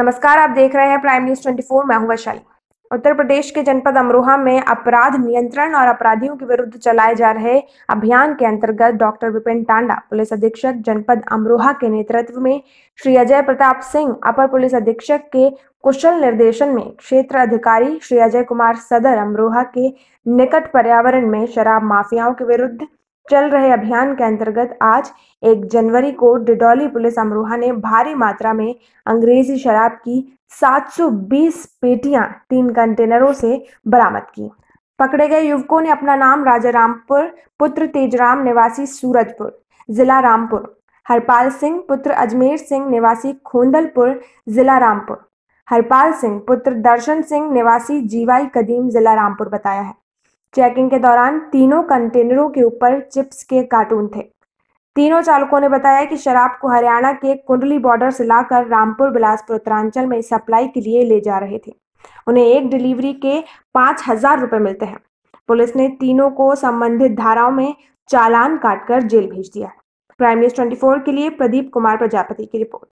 नमस्कार आप देख रहे हैं प्राइम न्यूज 24 मैं हूं वैशाली उत्तर प्रदेश के जनपद अमरोहा में अपराध नियंत्रण और अपराधियों के विरुद्ध चलाए जा रहे अभियान के अंतर्गत डॉक्टर विपिन टांडा पुलिस अधीक्षक जनपद अमरोहा के नेतृत्व में श्री अजय प्रताप सिंह अपर पुलिस अधीक्षक के कुशल निर्देशन में क्षेत्र अधिकारी श्री अजय कुमार सदर अमरोहा के निकट पर्यावरण में शराब माफियाओं के विरुद्ध चल रहे अभियान के अंतर्गत आज एक जनवरी को डिडौली पुलिस अमरोहा ने भारी मात्रा में अंग्रेजी शराब की 720 पेटियां तीन कंटेनरों से बरामद की पकड़े गए युवकों ने अपना नाम राजा रामपुर पुत्र तेजराम निवासी सूरजपुर जिला रामपुर हरपाल सिंह पुत्र अजमेर सिंह निवासी खोंदलपुर जिला रामपुर हरपाल सिंह पुत्र दर्शन सिंह निवासी जीवाई कदीम जिला रामपुर बताया है चेकिंग के दौरान तीनों कंटेनरों के ऊपर चिप्स के कार्टून थे तीनों चालकों ने बताया कि शराब को हरियाणा के कुंडली बॉर्डर से लाकर रामपुर बिलासपुर उत्तरांचल में सप्लाई के लिए ले जा रहे थे उन्हें एक डिलीवरी के पांच हजार रुपए मिलते हैं पुलिस ने तीनों को संबंधित धाराओं में चालान काटकर जेल भेज दिया प्राइम न्यूज ट्वेंटी के लिए प्रदीप कुमार प्रजापति की रिपोर्ट